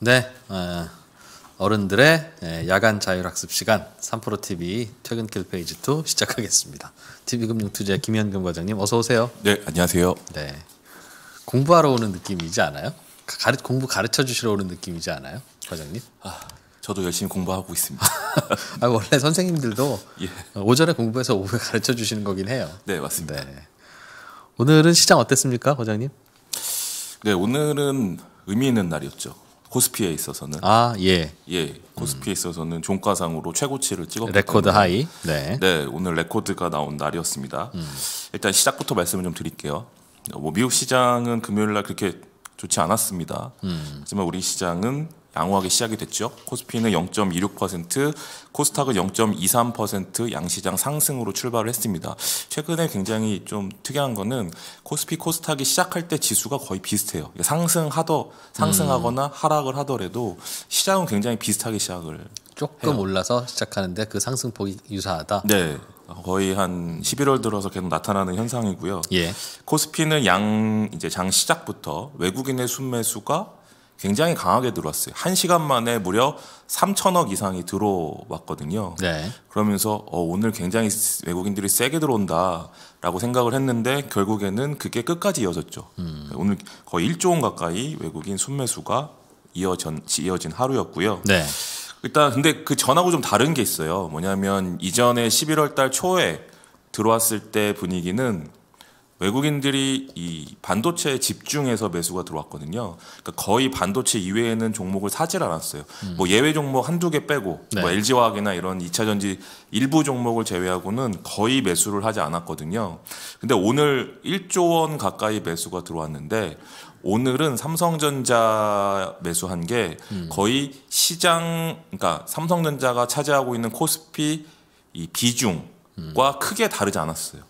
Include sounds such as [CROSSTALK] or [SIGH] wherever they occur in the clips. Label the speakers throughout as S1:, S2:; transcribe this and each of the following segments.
S1: 네, 어, 어른들의 예, 야간 자율학습 시간 3프로 TV 퇴근길 페이지 2 시작하겠습니다. TV금융투자 김현금 과장님 어서 오세요. 네, 안녕하세요. 네, 공부하러 오는 느낌이지 않아요? 가르, 공부 가르쳐 주시러 오는 느낌이지 않아요, 과장님? 아, 저도 열심히 공부하고 있습니다. [LAUGHS] 아, 원래 선생님들도 예. 오전에 공부해서 오후에 가르쳐 주시는 거긴 해요. 네, 맞습니다. 네. 오늘은 시장 어땠습니까, 과장님?
S2: 네, 오늘은 의미 있는 날이었죠. 코스피에 있어서는 아 예. 예. 코스피에 음. 있어서는 종가상으로 최고치를 찍었고 레코드 하이. 네. 네, 오늘 레코드가 나온 날이었습니다. 음. 일단 시작부터 말씀을 좀 드릴게요. 뭐 미국 시장은 금요일 날 그렇게 좋지 않았습니다. 음. 하지만 우리 시장은 양호하게 시작이 됐죠. 코스피는 0.26%, 코스닥은 0.23% 양시장 상승으로 출발을 했습니다. 최근에 굉장히 좀 특이한 거는 코스피 코스닥이 시작할 때 지수가 거의 비슷해요. 상승하더 상승하거나 음. 하락을 하더라도 시장은 굉장히 비슷하게 시작을 조금 해요. 올라서 시작하는데 그 상승폭이 유사하다. 네. 어, 거의 한 11월 들어서 계속 나타나는 현상이고요. 예. 코스피는 양 이제 장 시작부터 외국인의 순매수가 굉장히 강하게 들어왔어요. 한 시간 만에 무려 3천억 이상이 들어왔거든요. 네. 그러면서 어, 오늘 굉장히 외국인들이 세게 들어온다라고 생각을 했는데 결국에는 그게 끝까지 이어졌죠. 음. 오늘 거의 1조 원 가까이 외국인 순매수가 이어진, 이어진 하루였고요. 네. 일단 근데 그 전하고 좀 다른 게 있어요. 뭐냐면 이전에 11월 달 초에 들어왔을 때 분위기는 외국인들이 이 반도체에 집중해서 매수가 들어왔거든요. 그러니까 거의 반도체 이외에는 종목을 사질 않았어요. 음. 뭐 예외 종목 한두 개 빼고 뭐 네. 뭐 LG화학이나 이런 2차 전지 일부 종목을 제외하고는 거의 매수를 하지 않았거든요. 근데 오늘 1조 원 가까이 매수가 들어왔는데 오늘은 삼성전자 매수한 게 음. 거의 시장 그러니까 삼성전자가 차지하고 있는 코스피 이 비중과 음. 크게 다르지 않았어요.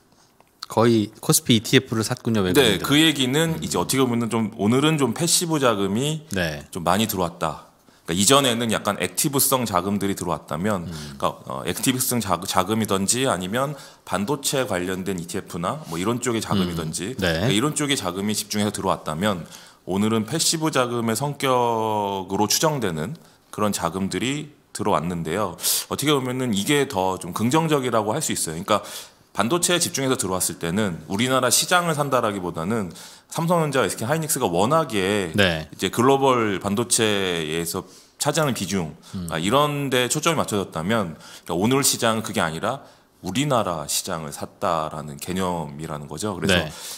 S2: 거의 코스피 ETF를 샀군요. 외국인들. 네, 그 얘기는 음. 이제 어떻게 보면 좀 오늘은 좀 패시브 자금이 네. 좀 많이 들어왔다. 그러니까 이전에는 약간 액티브성 자금들이 들어왔다면, 음. 그러니까 어, 액티브성 자, 금이든지 아니면 반도체 관련된 ETF나 뭐 이런 쪽의 자금이든지 음. 네. 그러니까 이런 쪽의 자금이 집중해서 들어왔다면 오늘은 패시브 자금의 성격으로 추정되는 그런 자금들이 들어왔는데요. 어떻게 보면은 이게 더 좀 긍정적이라고 할 수 있어요. 그러니까 반도체에 집중해서 들어왔을 때는 우리나라 시장을 산다라기보다는 삼성전자, SK 하이닉스가 워낙에 네. 이제 글로벌 반도체에서 차지하는 비중 음. 아, 이런데 초점이 맞춰졌다면 그러니까 오늘 시장 은 그게 아니라 우리나라 시장을 샀다라는 개념이라는 거죠. 그래서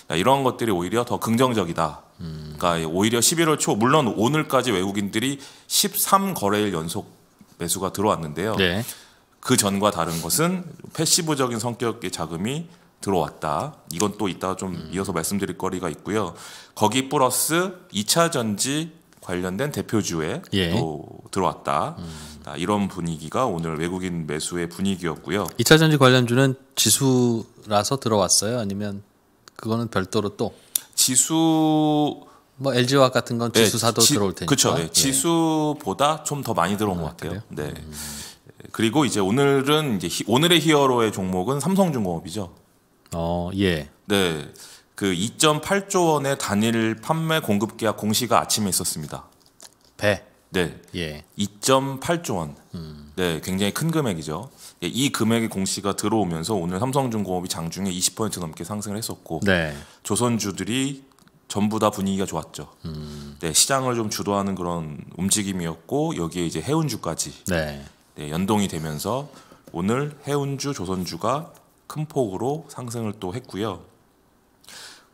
S2: 네. 이런 것들이 오히려 더 긍정적이다. 음. 그러니까 오히려 11월 초 물론 오늘까지 외국인들이 13 거래일 연속 매수가 들어왔는데요. 네. 그 전과 다른 것은 패시브적인 성격의 자금이 들어왔다. 이건 또 이따 좀 음. 이어서 말씀드릴 거리가 있고요. 거기 플러스 2차 전지 관련된 대표주에 예. 또 들어왔다. 음. 이런 분위기가 오늘 외국인 매수의 분위기였고요.
S1: 2차 전지 관련주는 지수라서 들어왔어요? 아니면 그거는 별도로 또? 지수 뭐 l g 화 같은 건 네, 지수사도 네, 지, 들어올 테니까. 그렇죠. 네. 예.
S2: 지수보다 좀 더 많이 들어온 아, 것 같아요. 그래요? 네. 음. 그리고 이제 오늘은 이제 히, 오늘의 히어로의 종목은 삼성중공업이죠. 어, 예. 네. 그 2.8조 원의 단일 판매 공급 계약 공시가 아침에 있었습니다. 배. 네. 예. 2.8조 원. 음. 네, 굉장히 큰 금액이죠. 예, 이 금액의 공시가 들어오면서 오늘 삼성중공업이 장중에 20% 넘게 상승을 했었고 네. 조선주들이 전부 다 분위기가 좋았죠. 음. 네, 시장을 좀 주도하는 그런 움직임이었고 여기에 이제 해운주까지 네. 네 연동이 되면서 오늘 해운주, 조선주가 큰 폭으로 상승을 또 했고요.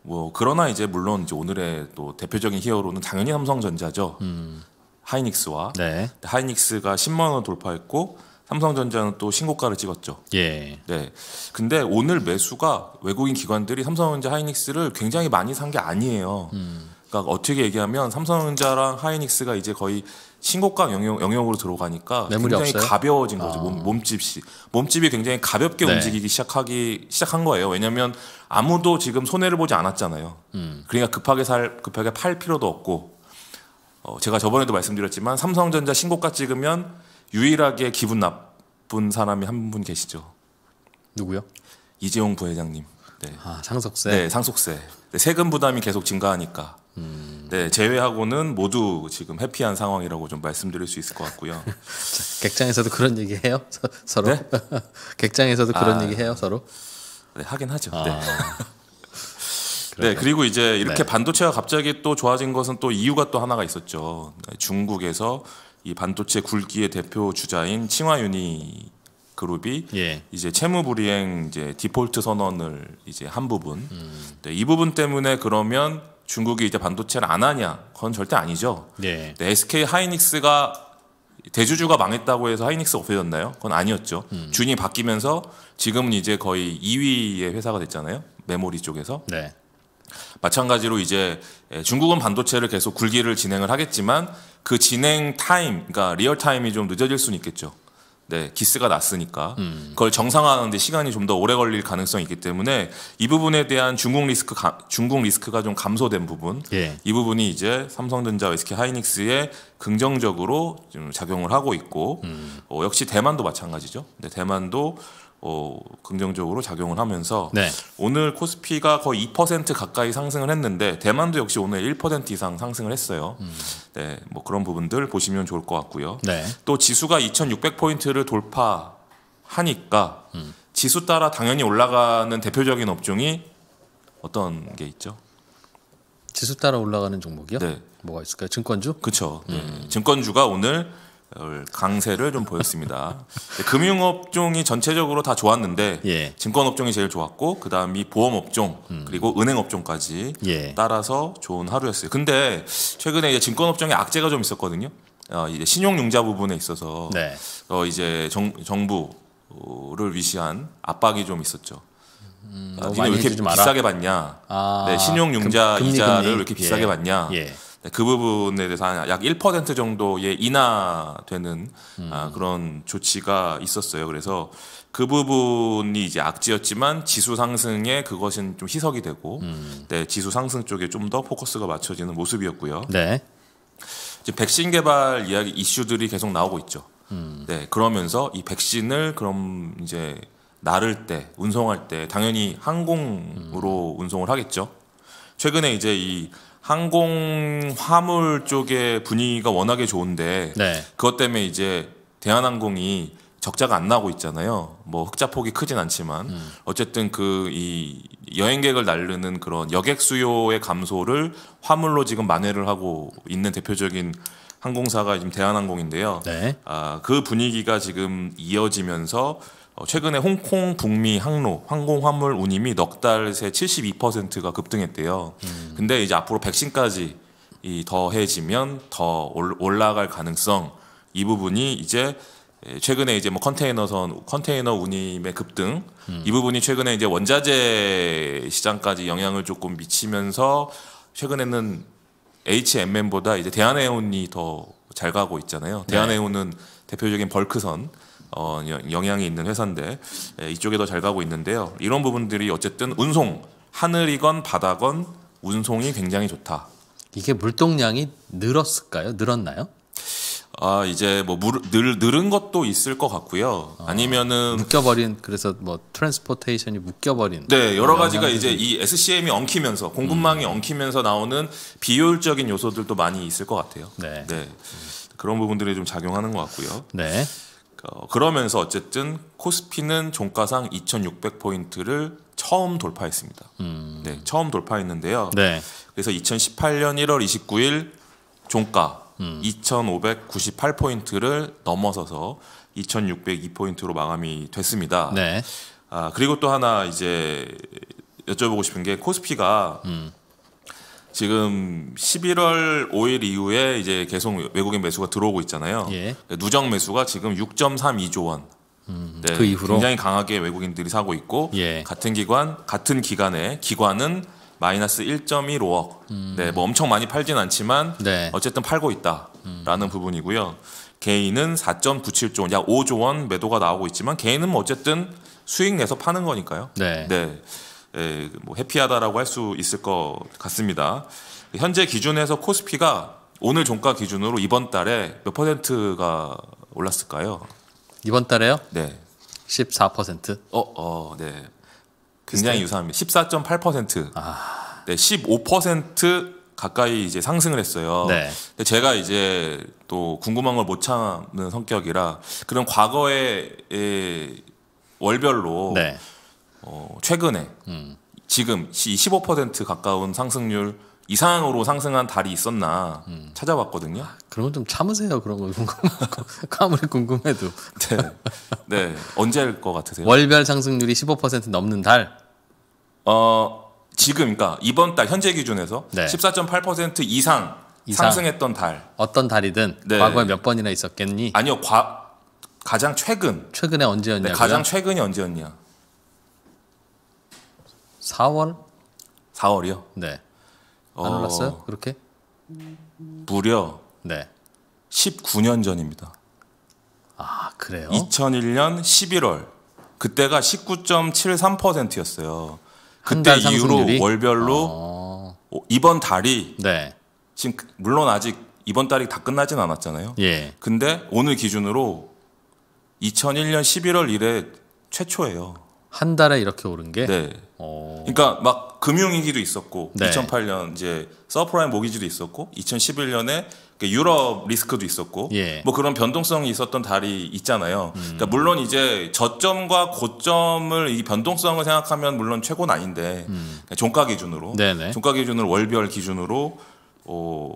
S2: 뭐 그러나 이제 물론 이제 오늘의 또 대표적인 히어로는 당연히 삼성전자죠. 음. 하이닉스와 네. 하이닉스가 10만 원 돌파했고 삼성전자는 또 신고가를 찍었죠. 예. 네. 근데 오늘 매수가 외국인 기관들이 삼성전자 하이닉스를 굉장히 많이 산 게 아니에요. 음. 그러니까 어떻게 얘기하면 삼성전자랑 하이닉스가 이제 거의 신곡가 영역, 영역으로 들어가니까 굉장히 없어요? 가벼워진 거죠. 아. 몸, 집이 몸집이 굉장히 가볍게 네. 움직이기 시작하기 시작한 거예요. 왜냐하면 아무도 지금 손해를 보지 않았잖아요. 음. 그러니까 급하게 살 급하게 팔 필요도 없고 어, 제가 저번에도 말씀드렸지만 삼성전자 신곡가 찍으면 유일하게 기분 나쁜 사람이 한 분 계시죠. 누구요? 이재용 부회장님. 네. 아 상속세. 네 상속세. 네, 세금 부담이 계속 증가하니까. 음. 네 제외하고는 모두 지금 해피한 상황이라고 좀 말씀드릴 수 있을 것 같고요. [LAUGHS] 객장에서도 그런 얘기 해요 서, 로 네? [LAUGHS]
S1: 객장에서도 그런 아, 얘기
S2: 해요 서로? 네 하긴 하죠. 아. 네. [LAUGHS] 네, 그리고 이제 이렇게 네. 반도체가 갑자기 또 좋아진 것은 또 이유가 또 하나가 있었죠. 그러니까 중국에서 이 반도체 굵기의 대표 주자인 칭화유니 그룹이 예. 이제 채무 불이행 이제 디폴트 선언을 이제 한 부분. 음. 네, 이 부분 때문에 그러면 중국이 이제 반도체를 안 하냐? 그건 절대 아니죠. 네. SK 하이닉스가 대주주가 망했다고 해서 하이닉스 없어졌나요? 그건 아니었죠. 음. 인이 바뀌면서 지금은 이제 거의 2위의 회사가 됐잖아요. 메모리 쪽에서. 네. 마찬가지로 이제 예, 중국은 반도체를 계속 굴기를 진행을 하겠지만 그 진행 타임, 그러니까 리얼 타임이 좀 늦어질 수는 있겠죠. 네, 기스가 났으니까 음. 그걸 정상화하는데 시간이 좀 더 오래 걸릴 가능성이 있기 때문에 이 부분에 대한 중국 리스크 가, 중국 리스크가 좀 감소된 부분 예. 이 부분이 이제 삼성전자 SK 하이닉스에 긍정적으로 좀 작용을 하고 있고 음. 어, 역시 대만도 마찬가지죠. 근데 대만도 어, 긍정적으로 작용을 하면서 네. 오늘 코스피가 거의 2% 가까이 상승을 했는데 대만도 역시 오늘 1% 이상 상승을 했어요. 음. 네, 뭐 그런 부분들 보시면 좋을 것 같고요. 네. 또 지수가 2,600포인트를 돌파하니까 음. 지수 따라 당연히 올라가는 대표적인 업종이 어떤 게 있죠? 지수 따라 올라가는 종목이요? 네. 뭐가 있을까요? 증권주? 그렇죠. 음. 네. 증권주가 오늘 강세를 좀 보였습니다. 금융업종이 전체적으로 다 좋았는데 예. 증권업종이 제일 좋았고 그 다음이 보험업종 음. 그리고 은행업종까지 예. 따라서 좋은 하루였어요. 근데 최근에 이제 증권업종에 악재가 좀 있었거든요. 어, 이제 신용융자 부분에 있어서 네. 어, 이제 정, 정부를 위시한 압박이 좀 있었죠. 음, 야, 아, 왜 이렇게 비싸게 받냐? 아, 네, 신용융자 금, 금리, 이자를 금리? 왜 이렇게 비싸게 예. 받냐? 예. 네, 그 부분에 대해서 한약1% 정도의 인하되는 음. 아, 그런 조치가 있었어요. 그래서 그 부분이 이제 악재였지만 지수 상승에 그것은 좀 희석이 되고 음. 네, 지수 상승 쪽에 좀 더 포커스가 맞춰지는 모습이었고요. 네. 이제 백신 개발 이야기 이슈들이 계속 나오고 있죠. 음. 네, 그러면서 이 백신을 그럼 이제 나를 때 운송할 때 당연히 항공으로 음. 운송을 하겠죠. 최근에 이제 이 항공 화물 쪽의 분위기가 워낙에 좋은데 네. 그것 때문에 이제 대한항공이 적자가 안 나고 있잖아요. 뭐 흑자 폭이 크진 않지만 음. 어쨌든 그 이 여행객을 날르는 그런 여객 수요의 감소를 화물로 지금 만회를 하고 있는 대표적인 항공사가 지금 대한항공인데요. 네. 아그 분위기가 지금 이어지면서 어, 최근에 홍콩 북미 항로 항공 화물 운임이 넉 달 새 72%가 급등했대요. 음. 근데 이제 앞으로 백신까지 이 더해지면 더 올라갈 가능성 이 부분이 이제 예, 최근에 이제 뭐 컨테이너선 컨테이너 운임의 급등 음. 이 부분이 최근에 이제 원자재 시장까지 영향을 조금 미치면서 최근에는 HMM보다 이제 대한해운이 더 잘 가고 있잖아요. 네. 대한해운은 대표적인 벌크선 어, 영향이 있는 회사인데 예, 이쪽에 더 잘 가고 있는데요. 이런 부분들이 어쨌든 운송 하늘이건 바다건 운송이 굉장히 좋다. 이게 물동량이 늘었을까요? 늘었나요? 아 이제 뭐늘 늘은 것도 있을 것 같고요. 어, 아니면은 묶여버린
S1: 그래서 뭐 트랜스포테이션이 묶여버린. 네 여러 가지가 이제
S2: 이 SCM이 엉키면서 공급망이 음. 엉키면서 나오는 비효율적인 요소들도 많이 있을 것 같아요. 네. 네. 그런 부분들이 좀 작용하는 것 같고요. 네. 어, 그러면서 어쨌든 코스피는 종가상 2,600포인트를 처음 돌파했습니다. 음. 네, 처음 돌파했는데요. 네. 그래서 2018년 1월 29일 종가 음. 2,598포인트를 넘어서서 2,602포인트로 마감이 됐습니다. 네. 아, 그리고 또 하나 이제 여쭤보고 싶은 게 코스피가 음. 지금 11월 5일 이후에 이제 계속 외국인 매수가 들어오고 있잖아요. 예. 네, 누적 매수가 지금 6.32조 원. 음, 네, 그 이후로 굉장히 강하게 외국인들이 사고 있고 예. 같은 기관 같은 기간에 기관은 마이너스 1.15억. 음. 네, 뭐 엄청 많이 팔진 않지만 네. 어쨌든 팔고 있다라는 음. 부분이고요. 개인은 4.97조 원, 약 5조 원 매도가 나오고 있지만 개인은 뭐 어쨌든 수익 내서 파는 거니까요. 네. 네. 예, 뭐 해피하다라고 할 수 있을 것 같습니다. 현재 기준에서 코스피가 오늘 종가 기준으로 이번 달에 몇 퍼센트가 올랐을까요? 이번 달에요? 네. 14%. 어, 어, 네. 굉장히 유사합니다. 14.8%. 아. 네, 15% 가까이 이제 상승을 했어요. 네. 근데 제가 이제 또 궁금한 걸 못 참는 성격이라 그런 과거의 월별로 네. 어, 최근에 음. 지금 15% 가까운 상승률 이상으로 상승한 달이 있었나 음. 찾아봤거든요. 아, 그러면 좀 참으세요.
S1: 그런 거 아무리 [LAUGHS] 궁금해도. 네.
S2: 네. 언제일 것 같으세요? 월별 상승률이 15% 넘는 달. 어 지금 그러니까 이번 달 현재 기준에서 네. 14.8% 이상, 이상 상승했던 달.
S1: 어떤 달이든 네. 과거에 몇 번이나 있었겠니? 아니요. 과 가장 최근. 최근에 언제였냐? 네, 가장
S2: 최근이 언제였냐? 4월? 4월이요? 네. 어. 안 어... 올랐어요? 그렇게? 무려 네. 19년 전입니다. 아, 그래요? 2001년 11월. 그때가 19.73%였어요. 그때 이후로 월별로 어. 어... 이번 달이 네. 지금 그, 물론 아직 이번 달이 다 끝나진 않았잖아요. 예. 근데 오늘 기준으로 2001년 11월 이래 최초예요. 한 달에 이렇게 오른 게. 네. 어... 그러니까 막 금융위기도 있었고 네. 2008년 이제 서프라임 모기지도 있었고 2011년에 유럽 리스크도 있었고 예. 뭐 그런 변동성이 있었던 달이 있잖아요. 음. 그러니까 물론 이제 저점과 고점을 이 변동성을 생각하면 물론 최고는 아닌데 음. 그러니까 종가 기준으로 네네. 종가 기준으로 월별 기준으로 어,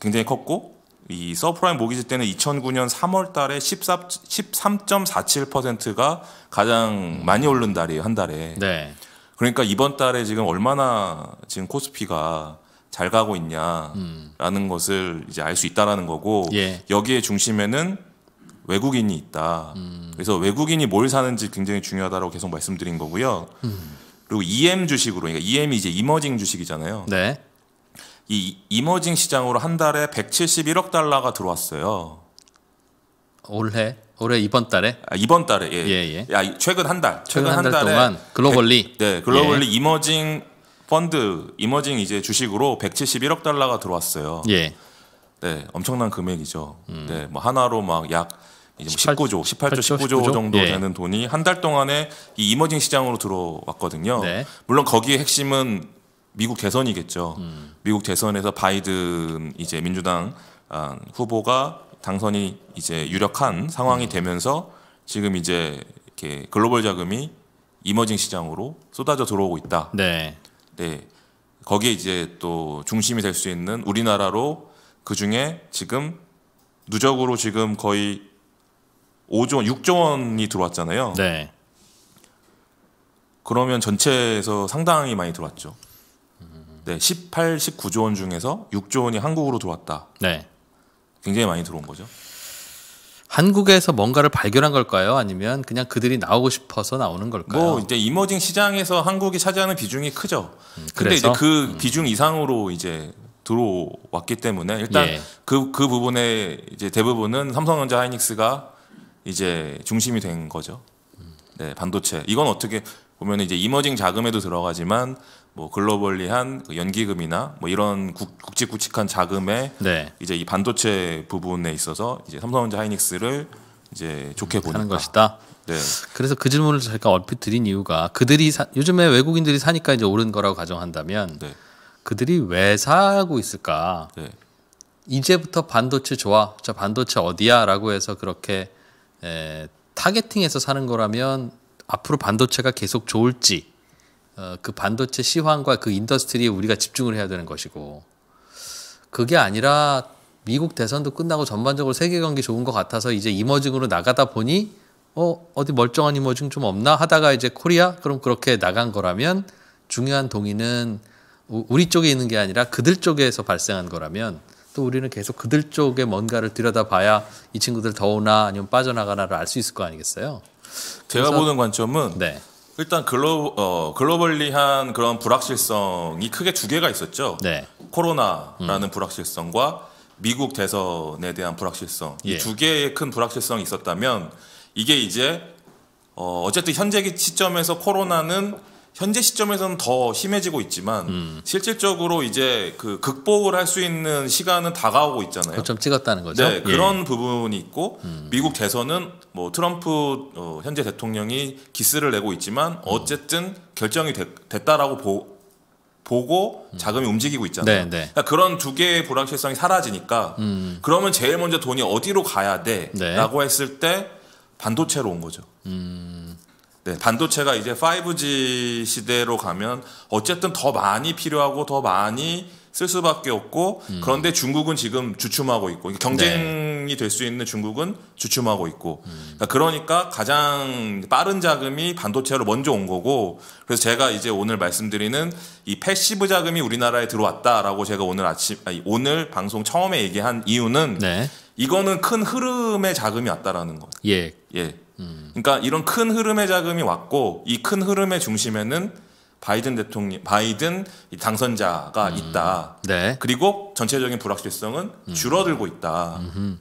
S2: 굉장히 컸고 이 서프라임 모기지 때는 2009년 3월 달에 14, 13.47%가 가장 많이 오른 달이에요, 한 달에. 네. 그러니까 이번 달에 지금 얼마나 지금 코스피가 잘 가고 있냐라는 음. 것을 이제 알 수 있다라는 거고 예. 여기에 중심에는 외국인이 있다. 음. 그래서 외국인이 뭘 사는지 굉장히 중요하다고 계속 말씀드린 거고요. 음. 그리고 EM 주식으로 그러니까 EM이 이제 이머징 주식이잖아요. 네. 이 이머징 시장으로 한 달에 171억 달러가 들어왔어요. 올해 올해 이번 달에? 아, 이번 달에 예. 예, 예. 야, 최근 한 달. 최근, 한, 한달 동안 글로벌리 100, 네, 글로벌리 예. 이머징 펀드 이머징 이제 주식으로 171억 달러가 들어왔어요. 예. 네, 엄청난 금액이죠. 음. 네, 뭐 하나로 막 약 이제 18, 19조, 18조, 18조 19조, 19조, 정도 예. 되는 돈이 한 달 동안에 이 이머징 시장으로 들어왔거든요. 네. 물론 거기에 핵심은 미국 대선이겠죠. 음. 미국 대선에서 바이든 이제 민주당 아, 후보가 당선이 이제 유력한 상황이 음. 되면서 지금 이제 이렇게 글로벌 자금이 이머징 시장으로 쏟아져 들어오고 있다. 네. 네. 거기에 이제 또 중심이 될 수 있는 우리나라로 그 중에 지금 누적으로 지금 거의 5조 원, 6조 원이 들어왔잖아요. 네. 그러면 전체에서 상당히 많이 들어왔죠. 네, 18, 19조 원 중에서 6조 원이 한국으로 들어왔다. 네. 굉장히 많이 들어온 거죠.
S1: 한국에서 뭔가를 발견한 걸까요? 아니면 그냥 그들이 나오고 싶어서
S2: 나오는 걸까요? 뭐 이제 이머징 시장에서 한국이 차지하는 비중이 크죠. 음, 근데 이제 그 음. 비중 이상으로 이제 들어왔기 때문에 일단 그그 예. 그, 그 부분에 이제 대부분은 삼성전자 하이닉스가 이제 중심이 된 거죠. 네, 반도체. 이건 어떻게 보면 이제 이머징 자금에도 들어가지만 뭐 글로벌리한 그 연기금이나 뭐 이런 국, 국직굵직한 자금에 네. 이제 이 반도체 부분에 있어서 이제 삼성전자 하이닉스를 이제 좋게 보는 것이다. 네.
S1: 그래서 그 질문을 제가 얼핏 드린 이유가 그들이 사, 요즘에 외국인들이 사니까 이제 오른 거라고 가정한다면 네. 그들이 왜 사고 있을까? 네. 이제부터 반도체 좋아. 저 반도체 어디야라고 해서 그렇게 에, 타겟팅해서 사는 거라면 앞으로 반도체가 계속 좋을지 어, 그 반도체 시황과 그 인더스트리에 우리가 집중을 해야 되는 것이고 그게 아니라 미국 대선도 끝나고 전반적으로 세계 경기 좋은 것 같아서 이제 이머징으로 나가다 보니 어 어디 멀쩡한 이머징 좀 없나 하다가 이제 코리아 그럼 그렇게 나간 거라면 중요한 동의는 우리 쪽에 있는 게 아니라 그들 쪽에서 발생한 거라면 또 우리는 계속 그들 쪽에 뭔가를 들여다봐야 이 친구들 더우나 아니면 빠져나가나를 알 수 있을 거 아니겠어요? 제가 보는 관점은
S2: 네. 일단 글로, 어, 글로벌리한 그런 불확실성이 크게 두 개가 있었죠. 네. 코로나라는 음. 불확실성과 미국 대선에 대한 불확실성 예. 이두 개의 큰 불확실성이 있었다면 이게 이제 어, 어쨌든 현재 시점에서 코로나는 현재 시점에서는 더 심해지고 있지만 음. 실질적으로 이제 그 극복을 할 수 있는 시간은 다가오고 있잖아요.
S1: 좀 찍었다는 거죠. 네, 예. 그런
S2: 부분이 있고 음. 미국 대선은 뭐 트럼프 어, 현재 대통령이 기스를 내고 있지만 음. 어쨌든 결정이 됐, 다라고 보, 보고 음. 자금이 움직이고 있잖아요. 네, 네. 그러니까 그런 두 개의 불확실성이 사라지니까 음. 그러면 제일 먼저 돈이 어디로 가야 돼라고 네. 했을 때 반도체로 온 거죠. 음. 네, 반도체가 이제 5G 시대로 가면 어쨌든 더 많이 필요하고 더 많이 쓸 수밖에 없고 음. 그런데 중국은 지금 주춤하고 있고 경쟁이 네. 될수 있는 중국은 주춤하고 있고 음. 그러니까, 그러니까 가장 빠른 자금이 반도체로 먼저 온 거고 그래서 제가 이제 오늘 말씀드리는 이 패시브 자금이 우리나라에 들어왔다라고 제가 오늘 아침 아니, 오늘 방송 처음에 얘기한 이유는 네. 이거는 큰 흐름의 자금이 왔다라는 거예요. 예. 예. 그러니까 이런 큰 흐름의 자금이 왔고 이 큰 흐름의 중심에는 바이든 대통령, 바이든 당선자가 음. 있다. 네. 그리고 전체적인 불확실성은 음. 줄어들고 있다. 음흠.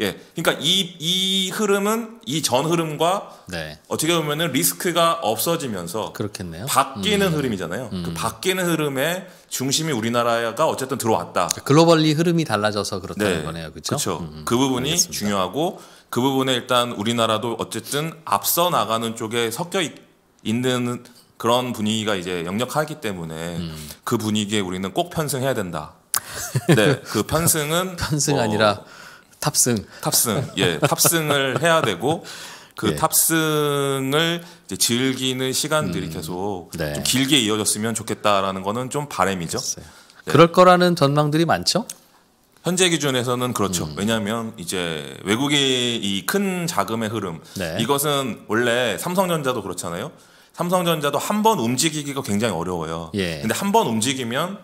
S2: 예, 그러니까 이 이 흐름은 이 전 흐름과 네. 어떻게 보면은 리스크가 없어지면서 그렇겠네요. 바뀌는 음. 흐름이잖아요. 그 음. 그 바뀌는 흐름의 중심이 우리나라가 어쨌든 들어왔다. 그러니까 글로벌리 흐름이 달라져서 그렇다는 네. 거네요, 그렇죠? 그렇죠. 음. 그 부분이 알겠습니다. 중요하고 그 부분에 일단 우리나라도 어쨌든 앞서 나가는 쪽에 섞여 있는 그런 분위기가 이제 역력하기 때문에 음. 그 분위기에 우리는 꼭 편승해야 된다.
S1: [LAUGHS] 네,
S2: 그 편승은 편승 어, 아니라 탑승. 탑승, 예, 탑승을 해야 되고 그 [LAUGHS] 예. 탑승을 이제 즐기는 시간들이 음. 계속 네. 좀 길게 이어졌으면 좋겠다라는 거는 좀 바람이죠. 네.
S1: 그럴 거라는 전망들이 많죠.
S2: 현재 기준에서는 그렇죠. 음. 왜냐하면 이제 외국의 이큰 자금의 흐름 네. 이것은 원래 삼성전자도 그렇잖아요. 삼성전자도 한 번 움직이기가 굉장히 어려워요. 예. 근데 한 번 움직이면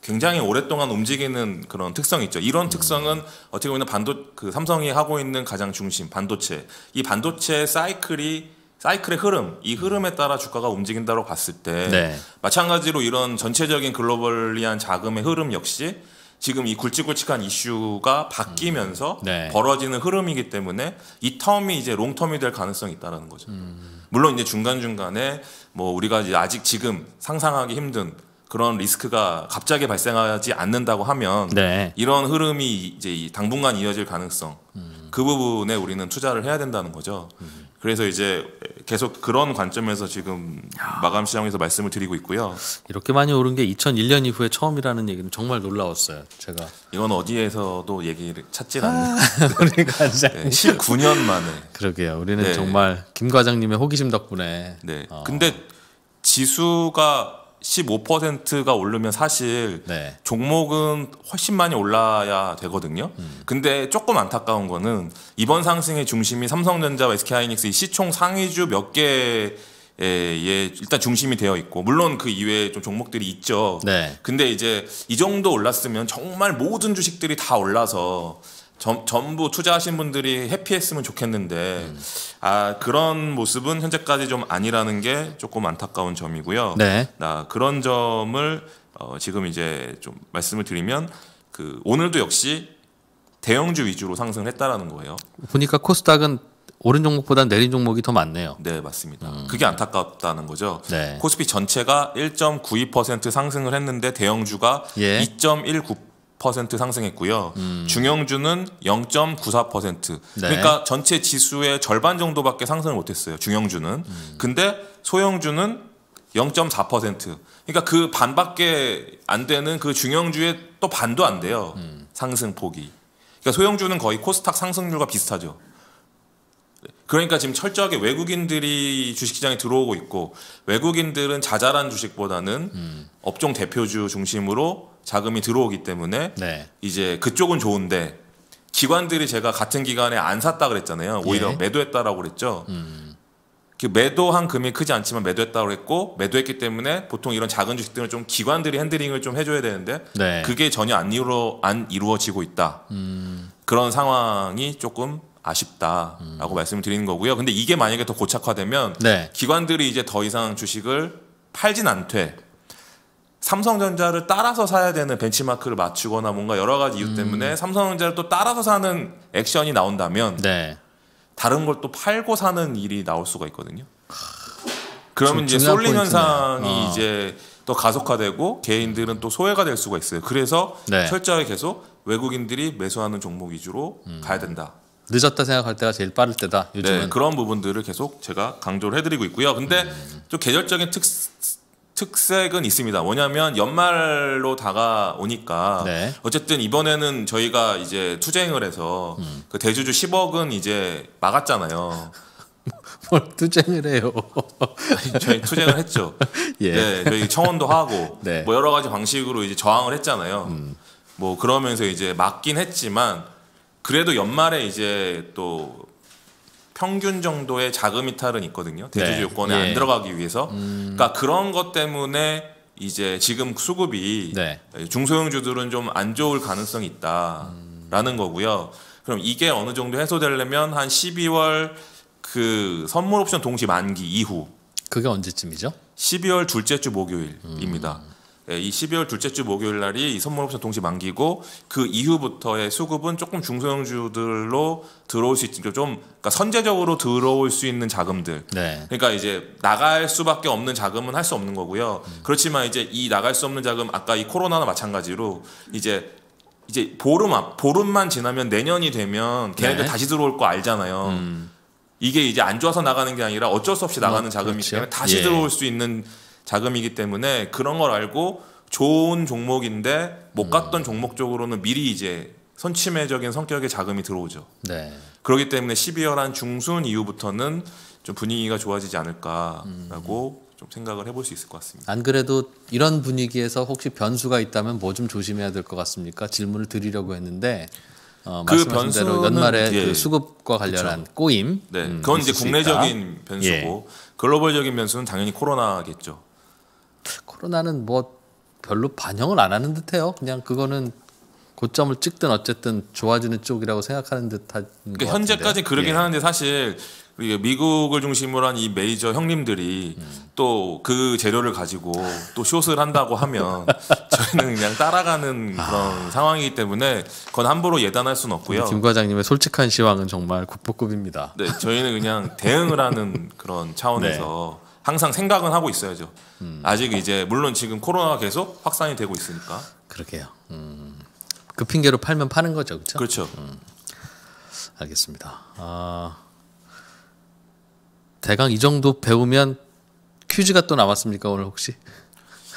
S2: 굉장히 오랫동안 움직이는 그런 특성이 있죠. 이런 음. 특성은 음. 어떻게 보면 반도 그 삼성이 하고 있는 가장 중심 반도체 이 반도체 사이클이 사이클의 흐름, 이 흐름에 따라 주가가 움직인다고 봤을 때 네. 마찬가지로 이런 전체적인 글로벌리한 자금의 흐름 역시 지금 이 굵직굵직한 이슈가 바뀌면서 음. 네. 벌어지는 흐름이기 때문에 이 텀이 이제 롱텀이 될 가능성이 있다라는 거죠. 음. 물론 이제 중간 중간에 뭐 우리가 이제 아직 지금 상상하기 힘든 그런 리스크가 갑자기 발생하지 않는다고 하면 네. 이런 흐름이 이제 당분간 이어질 가능성 음. 그 부분에 우리는 투자를 해야 된다는 거죠. 음. 그래서 이제 계속 그런 관점에서 지금 마감 시장에서 말씀을 드리고 있고요. 이렇게 많이 오른 게 2001년 이후에 처음이라는 얘기는 정말 놀라웠어요. 제가 이건 어디에서도 얘기를 찾지 아, 않는 그러니까 [LAUGHS] 19년 만에 그러게요. 우리는 네. 정말 김 과장님의 호기심 덕분에 네. 어. 근데 지수가 15%가 오르면 사실 네. 종목은 훨씬 많이 올라야 되거든요. 음. 근데 조금 안타까운 거는 이번 상승의 중심이 삼성전자와 SK하이닉스 이 시총 상위주 몇 개에 일단 중심이 되어 있고 물론 그 이외에 좀 종목들이 있죠. 네. 근데 이제 이 정도 올랐으면 정말 모든 주식들이 다 올라서 전, 전부 투자하신 분들이 해피했으면 좋겠는데 음. 아 그런 모습은 현재까지 좀 아니라는 게 조금 안타까운 점이고요. 네. 아, 그런 점을 어, 지금 이제 좀 말씀을 드리면 그 오늘도 역시 대형주 위주로 상승을 했다라는 거예요.
S1: 보니까 코스닥은 오른 종목보다 내린 종목이
S2: 더 많네요. 네, 맞습니다. 음. 그게 안타깝다는 거죠. 네. 코스피 전체가 1.92% 상승을 했는데 대형주가 예. 2.19% 0.6% 상승했고요. 음. 중형주는 0.94%. 네. 그러니까 전체 지수의 절반 정도밖에 상승을 못했어요. 중형주는. 음. 근데 소형주는 0.4%. 그러니까 그 반밖에 안 되는 그 중형주의 또 반도 안 돼요. 음. 상승 폭이. 그러니까 소형주는 거의 코스닥 상승률과 비슷하죠. 그러니까 지금 철저하게 외국인들이 주식시장에 들어오고 있고 외국인들은 자잘한 주식보다는 음. 업종 대표주 중심으로 자금이 들어오기 때문에 네. 이제 그쪽은 좋은데 기관들이 제가 같은 기간에 안 샀다 그랬잖아요. 오히려 예. 매도했다라고 그랬죠. 음. 그 매도한 금이 크지 않지만 매도했다고 그랬고 매도했기 때문에 보통 이런 작은 주식들은 좀 기관들이 핸들링을 좀 해줘야 되는데 네. 그게 전혀 안 이루어 안 이루어지고 있다. 음. 그런 상황이 조금 아쉽다라고 음. 말씀을 드리는 거고요. 근데 이게 만약에 더 고착화되면 네. 기관들이 이제 더 이상 주식을 팔진 않되 삼성전자를 따라서 사야 되는 벤치마크를 맞추거나 뭔가 여러 가지 이유 음. 때문에 삼성전자를 또 따라서 사는 액션이 나온다면 네. 다른 걸 또 팔고 사는 일이 나올 수가 있거든요.
S1: 그러면 이제 쏠림 현상이 어.
S2: 이제 또 가속화되고 개인들은 또 소외가 될 수가 있어요. 그래서 네. 철저하게 계속 외국인들이 매수하는 종목 위주로 음. 가야 된다. 늦었다 생각할 때가 제일 빠를 때다. 네, 요즘은 네, 그런 부분들을 계속 제가 강조를 해드리고 있고요. 근데 음. 좀 계절적인 특 특색은 있습니다. 뭐냐면 연말로 다가오니까 네. 어쨌든 이번에는 저희가 이제 투쟁을 해서 음. 그 대주주 10억은 이제 막았잖아요.
S1: [LAUGHS] 뭘 투쟁을 해요?
S2: 저희 투쟁을 했죠. [LAUGHS] 예. 네, 저희 청원도 하고 네. 뭐 여러 가지 방식으로 이제 저항을 했잖아요. 음. 뭐 그러면서 이제 막긴 했지만 그래도 연말에 이제 또 평균 정도의 자금 이탈은 있거든요. 네. 대주주 네. 요건에 예. 안 들어가기 위해서. 음. 그러니까 그런 것 때문에 이제 지금 수급이 네. 중소형주들은 좀 안 좋을 가능성이 있다라는 음. 거고요. 그럼 이게 어느 정도 해소되려면 한 12월 그 선물 옵션 동시 만기 이후. 그게 언제쯤이죠? 12월 둘째 주 목요일입니다. 음. 예, 이 12월 둘째 주 목요일 날이 선물옵션 동시 만기고 그 이후부터의 수급은 조금 중소형주들로 들어올 수 있죠. 좀 그러니까 선제적으로 들어올 수 있는 자금들. 네. 그러니까 이제 나갈 수밖에 없는 자금은 할 수 없는 거고요. 음. 그렇지만 이제 이 나갈 수 없는 자금 아까 이 코로나나 마찬가지로 이제 이제 보름 앞 보름만 지나면 내년이 되면 걔네들 네. 다시 들어올 거 알잖아요. 음. 이게 이제 안 좋아서 나가는 게 아니라 어쩔 수 없이 나가는 어, 자금이기 그렇죠. 때문에 그렇죠. 다시 예. 들어올 수 있는 자금이기 때문에 그런 걸 알고 좋은 종목인데 못 음. 갔던 음. 종목 쪽으로는 미리 이제 선침해적인 성격의 자금이 들어오죠. 네. 그렇기 때문에 12월 한 중순 이후부터는 좀 분위기가 좋아지지 않을까라고 음. 좀 생각을 해볼 수 있을 것 같습니다.
S1: 안 그래도 이런 분위기에서 혹시 변수가 있다면 뭐 좀 조심해야 될 것 같습니까? 질문을 드리려고 했는데 어, 그 말씀하신 대로 연말에 그 예. 그 수급과 관련한 그쵸. 그렇죠. 꼬임. 네, 음, 그건 이제 국내적인 변수고
S2: 예. 글로벌적인 변수는 당연히 코로나겠죠.
S1: 코로나는 뭐 별로 반영을 안 하는 듯해요. 그냥 그거는 고점을 찍든 어쨌든 좋아지는 쪽이라고 생각하는 듯한. 그러니까 현재까지 그러긴 예.
S2: 하는데 사실 미국을 중심으로 한 이 메이저 형님들이 음. 또그 재료를 가지고 또 숏을 한다고 하면 [LAUGHS] 저희는 그냥 따라가는 그런 아. 상황이기 때문에 그건 함부로 예단할 수는 없고요. 김
S1: 과장님의 솔직한 시황은 정말 국보급입니다.
S2: 네, 저희는 그냥 대응을 하는 그런 차원에서. [LAUGHS] 네. 항상 생각은 하고 있어야죠. 음. 아직 이제 물론 지금 코로나가 계속 확산이 되고 있으니까. 그러게요. 음.
S1: 그 핑계로 팔면 파는 거죠, 그렇죠? 그렇죠. 음.
S2: 알겠습니다.
S1: 아, 대강 이 정도 배우면 퀴즈가 또 남았습니까 오늘 혹시?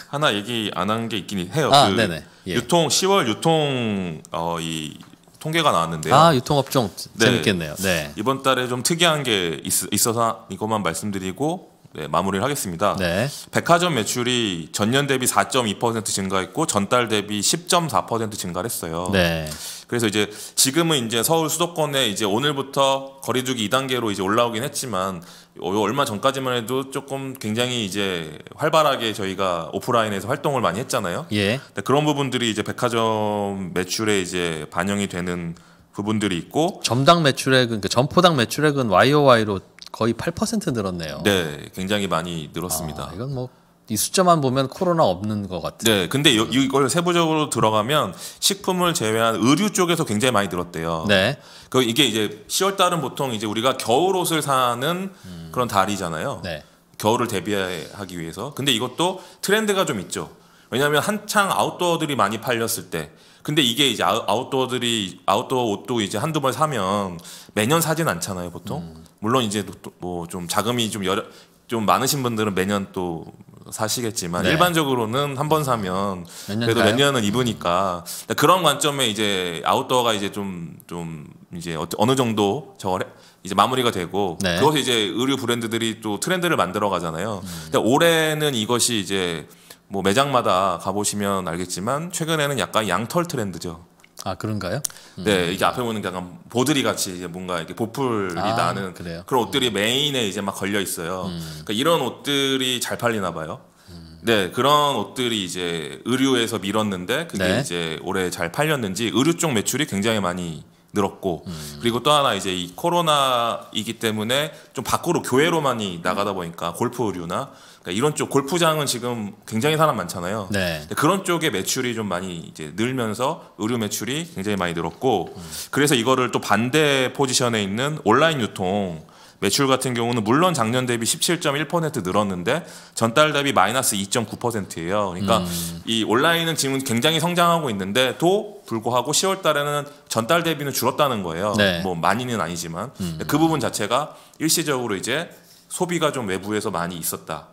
S2: 하나 얘기 안 한 게 있긴 해요. 아, 그 네네. 예. 유통 10월 유통 어, 이 통계가 나왔는데요. 아
S1: 유통업종 네. 재밌겠네요. 네.
S2: 이번 달에 좀 특이한 게 있, 어서 이것만 말씀드리고 네, 마무리를 하겠습니다. 네. 백화점 매출이 전년 대비 4.2% 증가했고 전달 대비 10.4% 증가했어요. 네. 그래서 이제 지금은 이제 서울 수도권에 이제 오늘부터 거리두기 2단계로 이제 올라오긴 했지만 어, 얼마 전까지만 해도 조금 굉장히 이제 활발하게 저희가 오프라인에서 활동을 많이 했잖아요. 예. 그런 부분들이 이제 백화점 매출에 이제 반영이 되는 부분들이 있고 점당 매출액은 그러니까 점포당 매출액은 YOY로 거의 8% 늘었네요. 네, 굉장히 많이
S1: 늘었습니다. 아, 이건 뭐. 이 숫자만 보면 코로나 없는 것 같아요.
S2: 네, 근데 여, 이걸 세부적으로 들어가면 식품을 제외한 의류 쪽에서 굉장히 많이 늘었대요. 네. 그 이게 이제 10월 달은 보통 이제 우리가 겨울 옷을 사는 음. 그런 달이잖아요. 네. 겨울을 대비하기 위해서. 근데 이것도 트렌드가 좀 있죠. 왜냐하면 한창 아웃도어들이 많이 팔렸을 때 근데 이게 이제 아웃도어들이 아웃도어 옷도 이제 한두 벌 사면 매년 사진 않잖아요 보통 음. 물론 이제 뭐 좀 자금이 좀 여러 좀 많으신 분들은 매년 또 사시겠지만 네. 일반적으로는 한 번 사면 몇 그래도 가몇 년은 입으니까 음. 그런 관점에 이제 아웃도어가 이제 좀좀 좀 이제 어느 정도 저걸 이제 마무리가 되고 네. 그것이 이제 의류 브랜드들이 또 트렌드를 만들어 가잖아요. 음. 근데 올해는 이것이 이제 뭐 매장마다 가보시면 알겠지만 최근에는 약간 양털 트렌드죠. 아 그런가요? 음. 네 이게 앞에 보는 게 약간 보드리 같이 이제 뭔가 이렇게 보풀이 아, 나는 그래요? 그런 옷들이 음. 메인에 이제 막 걸려 있어요. 음. 그러니까 이런 옷들이 잘 팔리나 봐요. 음. 네 그런 옷들이 이제 의류에서 밀었는데 그게 네. 이제 올해 잘 팔렸는지 의류 쪽 매출이 굉장히 많이 늘었고 음. 그리고 또 하나 이제 이 코로나이기 때문에 좀 밖으로 교회로만이 나가다 보니까 골프류나 그러니까 이런 쪽 골프장은 지금 굉장히 사람 많잖아요. 네. 그런 쪽에 매출이 좀 많이 이제 늘면서 의류 매출이 굉장히 많이 늘었고 음. 그래서 이거를 또 반대 포지션에 있는 온라인 유통 매출 같은 경우는 물론 작년 대비 17.1% 늘었는데 전달 대비 마이너스 2.9%예요. 그러니까 음. 이 온라인은 지금 굉장히 성장하고 있는데도 불구하고 10월 달에는 전달 대비는 줄었다는 거예요. 네. 뭐 많이는 아니지만 음. 그 부분 자체가 일시적으로 이제 소비가 좀 외부에서 많이 있었다.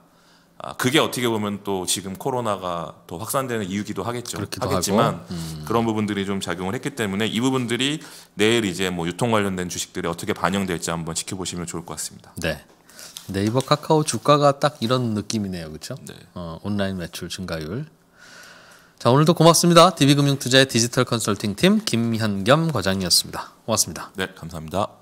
S2: 아, 그게 어떻게 보면 또 지금 코로나가 더 확산되는 이유기도 하겠죠. 그렇기도 하겠지만 음. 그런 부분들이 좀 작용을 했기 때문에 이 부분들이 내일 이제 뭐 유통 관련된 주식들이 어떻게 반영될지 한번 지켜보시면 좋을 것 같습니다.
S1: 네. 네이버 카카오 주가가 딱 이런 느낌이네요. 그렇죠? 네. 어, 온라인 매출 증가율. 자, 오늘도 고맙습니다. DB금융투자의 디지털 컨설팅 팀 김현겸 과장이었습니다. 고맙습니다. 네, 감사합니다.